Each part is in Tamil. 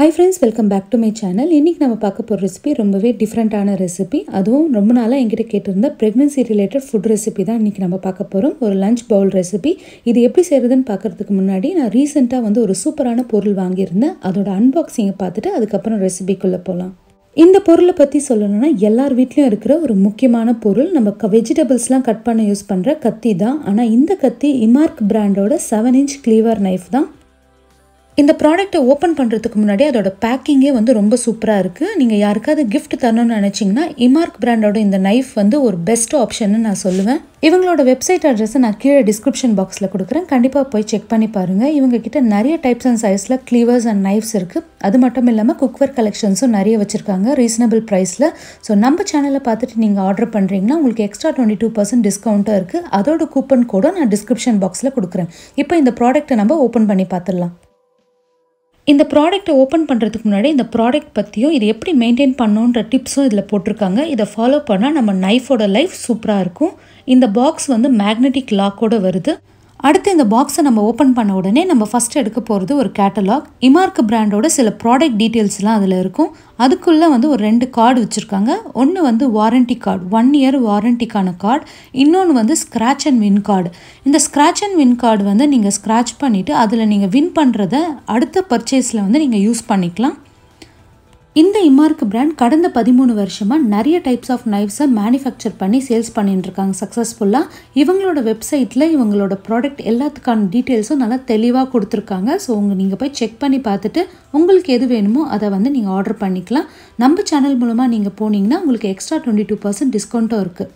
high friends welcome back to my channel இன்றைக்கி நம்ம பார்க்க போகிற ரெசிபி ரொம்பவே டிஃப்ரெண்ட்டான ரெசிபி அதுவும் ரொம்ப நாளாக எங்கிட்ட கேட்டிருந்த ப்ரெக்னென்சி ரிலேட்டட் ஃபுட் ரெசிபி தான் இன்றைக்கி நம்ம பார்க்க போகிறோம் ஒரு லஞ்ச் பவுல் ரெசிபி இது எப்படி செய்கிறதுன்னு பார்க்குறதுக்கு முன்னாடி நான் ரீசெண்டாக வந்து ஒரு சூப்பரான பொருள் வாங்கியிருந்தேன் அதோட அன்பாக்சிங்கை பார்த்துட்டு அதுக்கப்புறம் ரெசிபிக்குள்ளே போகலாம் இந்த பொருளை பற்றி சொல்லணும்னா எல்லார் வீட்லேயும் இருக்கிற ஒரு முக்கியமான பொருள் நம்ம வெஜிடபிள்ஸ்லாம் கட் பண்ண யூஸ் பண்ணுற கத்தி தான் ஆனால் இந்த கத்தி இமார்க் பிராண்டோட செவன் இன்ச் கிளீவர் நைஃப் தான் இந்த ப்ராடக்ட்டை ஓப்பன் பண்ணுறதுக்கு முன்னாடி அதோட பேக்கிங்கே வந்து ரொம்ப சூப்பராக இருக்குது நீங்கள் யாருக்காவது கிஃப்ட் தரணும்னு நினச்சிங்கன்னா இமார்க் பிராண்டோட இந்த நைஃப் வந்து ஒரு பெஸ்ட் ஆப்ஷன்னு நான் சொல்லுவேன் இவங்களோட வெப்சைட் அட்ரஸை நான் கீழே டிஸ்கிரிப்ஷன் பாக்ஸில் கொடுக்குறேன் கண்டிப்பாக போய் செக் பண்ணி பாருங்கள் இவங்க கிட்ட நிறைய டைப்ஸ் அண்ட் சைஸில் கிளீவர்ஸ் அண்ட் நைஃப்ஸ் இருக்குது அது மட்டும் இல்லாமல் குக்வர் கலெக்ஷன்ஸும் நிறைய வச்சுருக்காங்க ரீசனபிள் ப்ரைஸில் ஸோ நம்ம சேனலை பார்த்துட்டு நீங்கள் ஆர்டர் பண்ணுறீங்கன்னா உங்களுக்கு எக்ஸ்ட்ரா டுவெண்ட்டி டூ பர்சன்ட் டிஸ்கவுண்ட்டாக இருக்குது அதோட கூப்பன் கோடும் நான் டிஸ்கிரிப்ஷன் பாக்ஸில் கொடுக்குறேன் இப்போ இந்த ப்ராடக்ட்டை நம்ம ஓப்பன் பண்ணி பார்த்துடலாம் இந்த ப்ராடக்ட்டை ஓப்பன் பண்ணுறதுக்கு முன்னாடி இந்த ப்ராடக்ட் பற்றியும் இது எப்படி மெயின்டைன் பண்ணோன்ற டிப்ஸும் இதில் போட்டிருக்காங்க இதை ஃபாலோ பண்ணால் நம்ம நைஃபோட லைஃப் சூப்பராக இருக்கும் இந்த பாக்ஸ் வந்து மேக்னெட்டிக் லாக்கோடு வருது அடுத்து இந்த பாக்ஸை நம்ம ஓப்பன் பண்ண உடனே நம்ம ஃபஸ்ட் எடுக்க போகிறது ஒரு கேட்டலாக் இமார்க் பிராண்டோட சில ப்ராடக்ட் டீட்டெயில்ஸ்லாம் அதில் இருக்கும் அதுக்குள்ளே வந்து ஒரு ரெண்டு கார்டு வச்சுருக்காங்க ஒன்று வந்து வாரண்ட்டி கார்டு ஒன் இயர் வாரண்டிக்கான கார்டு இன்னொன்று வந்து ஸ்க்ராட்ச் அண்ட் வின் கார்டு இந்த ஸ்க்ராட்ச் அண்ட் வின் கார்டு வந்து நீங்கள் ஸ்க்ராட்ச் பண்ணிவிட்டு அதில் நீங்கள் வின் பண்ணுறத அடுத்த பர்ச்சேஸில் வந்து நீங்கள் யூஸ் பண்ணிக்கலாம் இந்த இம்மார்க் பிராண்ட் கடந்த பதிமூணு வருஷமாக நிறைய டைப்ஸ் ஆஃப் நைஃப்ஸை மேனுஃபேக்சர் பண்ணி சேல்ஸ் இருக்காங்க சக்ஸஸ்ஃபுல்லாக இவங்களோட வெப்சைட்டில் இவங்களோட ப்ராடக்ட் எல்லாத்துக்கான டீட்டெயில்ஸும் நல்லா தெளிவாக கொடுத்துருக்காங்க ஸோ உங்கள் நீங்கள் போய் செக் பண்ணி பார்த்துட்டு உங்களுக்கு எது வேணுமோ அதை வந்து நீங்கள் ஆர்டர் பண்ணிக்கலாம் நம்ம சேனல் மூலமாக நீங்கள் போனீங்கன்னா உங்களுக்கு எக்ஸ்ட்ரா டுவெண்ட்டி டூ பர்சன்ட் டிஸ்கவுண்ட்டும் இருக்குது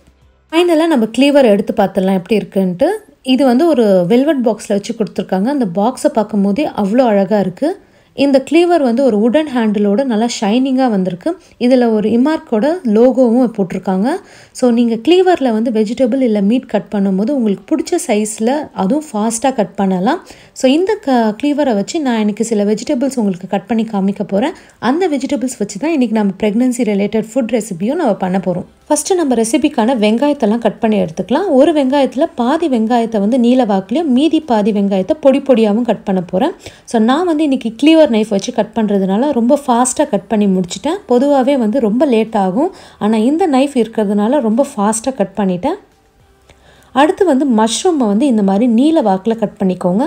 ஃபைனலாக நம்ம க்ளீவர் எடுத்து பார்த்துடலாம் எப்படி இருக்குன்ட்டு இது வந்து ஒரு வெல்வெட் பாக்ஸில் வச்சு கொடுத்துருக்காங்க அந்த பாக்ஸை பார்க்கும் போதே அவ்வளோ அழகாக இருக்குது இந்த க்ளீவர் வந்து ஒரு உடன் ஹேண்டிலோட நல்லா ஷைனிங்காக வந்திருக்கு இதில் ஒரு இமார்க்கோட லோகோவும் போட்டிருக்காங்க ஸோ நீங்கள் க்ளீவரில் வந்து வெஜிடபிள் இல்லை மீட் கட் பண்ணும்போது உங்களுக்கு பிடிச்ச சைஸில் அதுவும் ஃபாஸ்ட்டாக கட் பண்ணலாம் ஸோ இந்த க க்ளீவரை வச்சு நான் இன்றைக்கி சில வெஜிடபிள்ஸ் உங்களுக்கு கட் பண்ணி காமிக்க போகிறேன் அந்த வெஜிடபிள்ஸ் வச்சு தான் இன்றைக்கி நம்ம ப்ரெக்னன்சி ரிலேட்டட் ஃபுட் ரெசிபியும் நம்ம பண்ண போகிறோம் ஃபஸ்ட்டு நம்ம ரெசிபிக்கான வெங்காயத்தெல்லாம் கட் பண்ணி எடுத்துக்கலாம் ஒரு வெங்காயத்தில் பாதி வெங்காயத்தை வந்து நீல வாக்குலையும் மீதி பாதி வெங்காயத்தை பொடி பொடியாகவும் கட் பண்ண போகிறேன் ஸோ நான் வந்து இன்றைக்கி க்ளீவர் சில்வர் நைஃப் வச்சு கட் பண்ணுறதுனால ரொம்ப ஃபாஸ்ட்டாக கட் பண்ணி முடிச்சிட்டேன் பொதுவாகவே வந்து ரொம்ப லேட் ஆகும் ஆனால் இந்த நைஃப் இருக்கிறதுனால ரொம்ப ஃபாஸ்ட்டாக கட் பண்ணிட்டேன் அடுத்து வந்து மஷ்ரூமை வந்து இந்த மாதிரி நீல வாக்கில் கட் பண்ணிக்கோங்க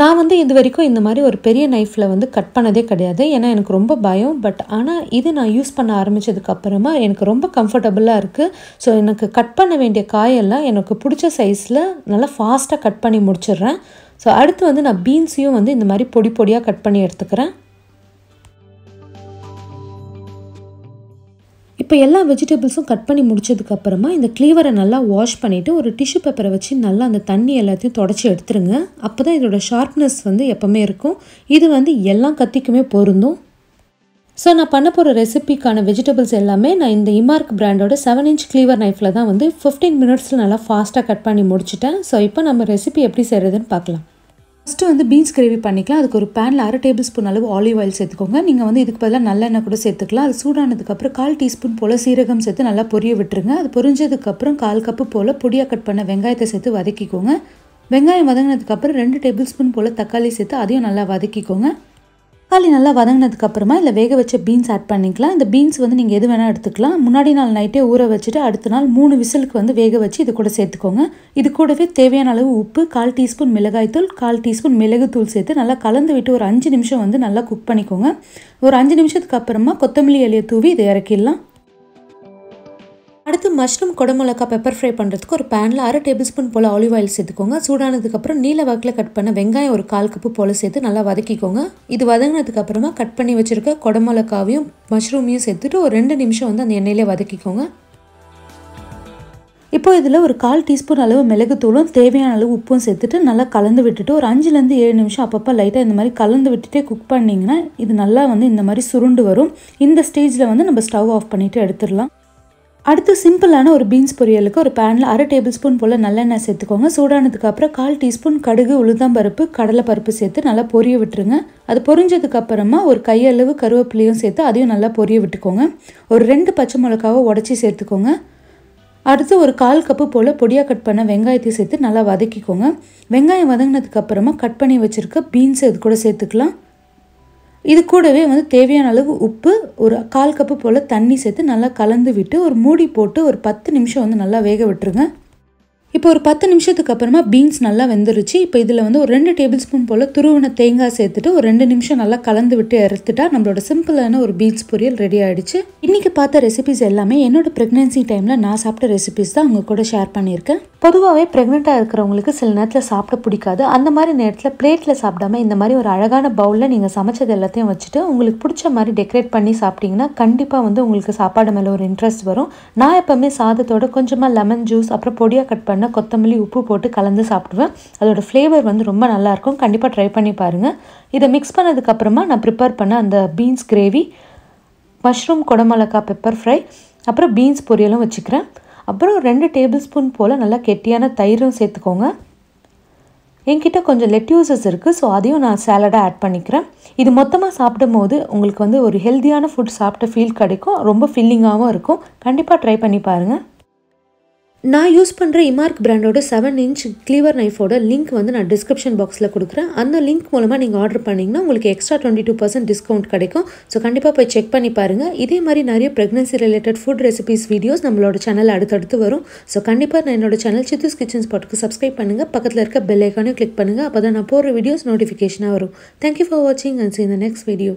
நான் வந்து இது வரைக்கும் இந்த மாதிரி ஒரு பெரிய நைஃப்பில் வந்து கட் பண்ணதே கிடையாது ஏன்னா எனக்கு ரொம்ப பயம் பட் ஆனால் இது நான் யூஸ் பண்ண ஆரம்பித்ததுக்கப்புறமா எனக்கு ரொம்ப கம்ஃபர்டபுளாக இருக்குது ஸோ எனக்கு கட் பண்ண வேண்டிய காயெல்லாம் எனக்கு பிடிச்ச சைஸில் நல்லா ஃபாஸ்ட்டாக கட் பண்ணி முடிச்சிடுறேன் ஸோ அடுத்து வந்து நான் பீன்ஸையும் வந்து இந்த மாதிரி பொடி பொடியாக கட் பண்ணி எடுத்துக்கிறேன் இப்போ எல்லா வெஜிடபிள்ஸும் கட் பண்ணி முடிச்சதுக்கப்புறமா இந்த க்ளீவரை நல்லா வாஷ் பண்ணிவிட்டு ஒரு டிஷ்யூ பேப்பரை வச்சு நல்லா அந்த தண்ணி எல்லாத்தையும் தொடச்சி எடுத்துருங்க அப்போ தான் இதோட ஷார்ப்னஸ் வந்து எப்போவுமே இருக்கும் இது வந்து எல்லா கத்திக்குமே பொருந்தும் ஸோ நான் பண்ண போகிற ரெசிபிக்கான வெஜிடபிள்ஸ் எல்லாமே நான் இந்த இமார்க் பிராண்டோட செவன் இன்ச் க்ளீவர் நைஃப்பில் தான் வந்து ஃபிஃப்டீன் மினிட்ஸில் நல்லா ஃபாஸ்ட்டாக கட் பண்ணி முடிச்சிட்டேன் ஸோ இப்போ நம்ம ரெசிபி எப்படி செய்கிறதுன்னு பார்க்கலாம் ஃபஸ்ட்டு வந்து பீன்ஸ் கிரேவி பண்ணிக்கலாம் அதுக்கு ஒரு பேனில் அரை டேபிள் ஸ்பூன் அளவு ஆலிவ் ஆயில் சேர்த்துக்கோங்க நீங்கள் வந்து இதுக்கு பதிலாக நல்லெண்ணெய் கூட சேர்த்துக்கலாம் அது சூடானதுக்கப்புறம் கால் டீஸ்பூன் போல் சீரகம் சேர்த்து நல்லா பொரிய விட்டுருங்க அது பொரிஞ்சதுக்கப்புறம் கால் கப்பு போல் பொடியாக கட் பண்ண வெங்காயத்தை சேர்த்து வதக்கிக்கோங்க வெங்காயம் வதங்கினதுக்கப்புறம் ரெண்டு டேபிள் ஸ்பூன் போல் தக்காளி சேர்த்து அதையும் நல்லா வதக்கிக்கோங்க தக்காளி நல்லா வதங்கினதுக்கப்புறமா இல்லை வேக வச்ச பீன்ஸ் ஆட் பண்ணிக்கலாம் இந்த பீன்ஸ் வந்து நீங்கள் எது வேணால் எடுத்துக்கலாம் முன்னாடி நாள் நைட்டே ஊற வச்சுட்டு அடுத்த நாள் மூணு விசிலுக்கு வந்து வேக வச்சு இது கூட சேர்த்துக்கோங்க இது கூடவே தேவையான அளவு உப்பு கால் டீஸ்பூன் மிளகாய்த்தூள் கால் டீஸ்பூன் மிளகுத்தூள் சேர்த்து நல்லா கலந்து விட்டு ஒரு அஞ்சு நிமிஷம் வந்து நல்லா குக் பண்ணிக்கோங்க ஒரு அஞ்சு நிமிஷத்துக்கு அப்புறமா கொத்தமல்லி இலையை தூவி இதை இறக்கிடலாம் அடுத்து மஷ்ரூம் குடமிளகா பெப்பர் ஃப்ரை பண்ணுறதுக்கு ஒரு பேனில் அரை டேபிள் ஸ்பூன் போல் ஆலிவ் ஆயில் சேர்த்துக்கோங்க சூடானதுக்கப்புறம் நீல வாக்கில் கட் பண்ண வெங்காயம் ஒரு கால் கப்பு போல் சேர்த்து நல்லா வதக்கிக்கோங்க இது வதங்கினதுக்கப்புறமா கட் பண்ணி வச்சுருக்க குடமிளகாவையும் மஷ்ரூமையும் சேர்த்துட்டு ஒரு ரெண்டு நிமிஷம் வந்து அந்த எண்ணெயிலே வதக்கிக்கோங்க இப்போ இதில் ஒரு கால் டீஸ்பூன் அளவு மிளகுத்தூளும் தேவையான அளவு உப்பும் சேர்த்துட்டு நல்லா கலந்து விட்டுட்டு ஒரு அஞ்சுலேருந்து ஏழு நிமிஷம் அப்பப்போ லைட்டாக இந்த மாதிரி கலந்து விட்டுட்டே குக் பண்ணிங்கன்னா இது நல்லா வந்து இந்த மாதிரி சுருண்டு வரும் இந்த ஸ்டேஜில் வந்து நம்ம ஸ்டவ் ஆஃப் பண்ணிவிட்டு எடுத்துடலாம் அடுத்து சிம்பிளான ஒரு பீன்ஸ் பொரியலுக்கு ஒரு பேனில் அரை டேபிள் ஸ்பூன் போல் நல்லெண்ணெய் சேர்த்துக்கோங்க சூடானதுக்கு அப்புறம் கால் டீஸ்பூன் கடுகு உளுந்தம்பருப்பு கடலை பருப்பு சேர்த்து நல்லா பொரிய விட்டுருங்க அது பொரிஞ்சதுக்கு அப்புறமா ஒரு கையளவு கருவேப்பிலையும் சேர்த்து அதையும் நல்லா பொரிய விட்டுக்கோங்க ஒரு ரெண்டு பச்சை மிளகாவை உடச்சி சேர்த்துக்கோங்க அடுத்து ஒரு கால் கப்பு போல் பொடியாக கட் பண்ண வெங்காயத்தை சேர்த்து நல்லா வதக்கிக்கோங்க வெங்காயம் வதங்கினதுக்கு அப்புறமா கட் பண்ணி வச்சுருக்க பீன்ஸ் இது கூட சேர்த்துக்கலாம் இது கூடவே வந்து தேவையான அளவு உப்பு ஒரு கால் கப்பு போல் தண்ணி சேர்த்து நல்லா கலந்து விட்டு ஒரு மூடி போட்டு ஒரு பத்து நிமிஷம் வந்து நல்லா வேக விட்டுருங்க இப்போ ஒரு பத்து நிமிஷத்துக்கு அப்புறமா பீன்ஸ் நல்லா வெந்துருச்சு இப்போ இதில் வந்து ஒரு ரெண்டு டேபிள் ஸ்பூன் போல் துருவின தேங்காய் சேர்த்துட்டு ஒரு ரெண்டு நிமிஷம் நல்லா கலந்து விட்டு இறத்துட்டா நம்மளோட சிம்பிளான ஒரு பீன்ஸ் பொரியல் ரெடி ஆகிடுச்சு இன்றைக்கி பார்த்த ரெசிபிஸ் எல்லாமே என்னோடய ப்ரெக்னென்சி டைமில் நான் சாப்பிட்ட ரெசிபிஸ் தான் உங்கள் கூட ஷேர் பண்ணியிருக்கேன் பொதுவாகவே ப்ரெக்னெண்ட்டாக இருக்கிறவங்களுக்கு சில நேரத்தில் சாப்பிட பிடிக்காது அந்த மாதிரி நேரத்தில் பிளேட்டில் சாப்பிடாம இந்த மாதிரி ஒரு அழகான பவுலில் நீங்கள் சமைச்சது எல்லாத்தையும் வச்சுட்டு உங்களுக்கு பிடிச்ச மாதிரி டெக்கரேட் பண்ணி சாப்பிட்டிங்கன்னா கண்டிப்பாக வந்து உங்களுக்கு சாப்பாடு மேலே ஒரு இன்ட்ரெஸ்ட் வரும் நான் எப்போவுமே சாதத்தோட கொஞ்சமாக லெமன் ஜூஸ் அப்புறம் பொடியாக கட் பண்ண கொத்தமல்லி உப்பு போட்டு கலந்து சாப்பிடுவேன் அதோடய ஃப்ளேவர் வந்து ரொம்ப நல்லாயிருக்கும் கண்டிப்பாக ட்ரை பண்ணி பாருங்கள் இதை மிக்ஸ் பண்ணதுக்கப்புறமா நான் ப்ரிப்பேர் பண்ண அந்த பீன்ஸ் கிரேவி மஷ்ரூம் குடமிளகா பெப்பர் ஃப்ரை அப்புறம் பீன்ஸ் பொரியலும் வச்சுக்கிறேன் அப்புறம் ரெண்டு டேபிள் ஸ்பூன் போல் நல்லா கெட்டியான தயிரும் சேர்த்துக்கோங்க என்கிட்ட கொஞ்சம் லெட்யூசஸ் இருக்குது ஸோ அதையும் நான் சேலடாக ஆட் பண்ணிக்கிறேன் இது மொத்தமாக சாப்பிடும் போது உங்களுக்கு வந்து ஒரு ஹெல்த்தியான ஃபுட் சாப்பிட்ட ஃபீல் கிடைக்கும் ரொம்ப ஃபில்லிங்காகவும் இருக்கும் கண்டிப்பாக ட்ரை பண்ணி பாருங்கள் நான் யூஸ் பண்ணுற இமார்க் பிராண்டோட செவன் இன்ச் க்ளீவர் நைஃபோட லிங்க் வந்து நான் டிஸ்கிரிப்ஷன் பாக்ஸில் கொடுக்குறேன் அந்த லிங்க் மூலமாக நீங்கள் ஆர்டர் பண்ணிங்கன்னா உங்களுக்கு extra twenty two percent discount கிடைக்கும் ஸோ கண்டிப்பாக போய் செக் பண்ணி பாருங்கள் இதே மாதிரி நிறைய pregnancy related food recipes videos நம்மளோட சேனல் அடுத்தடுத்து வரும் ஸோ கண்டிப்பாக நான் என்னோட சேனல் சித்துஸ் கிச்சன் ஸ்பாட்டுக்கு சப்ஸ்கிரைப் பண்ணுங்கள் பக்கத்தில் இருக்க பெல் ஐக்கானே கிளிக் பண்ணுங்கள் அப்போ தான் நான் போடுற வீடியோஸ் நோட்டிஃபிகேஷனாக வரும் தேங்க்யூ ஃபார் வாட்சிங் அண்ட் சி இந்த நெக்ஸ்ட் வீடியோ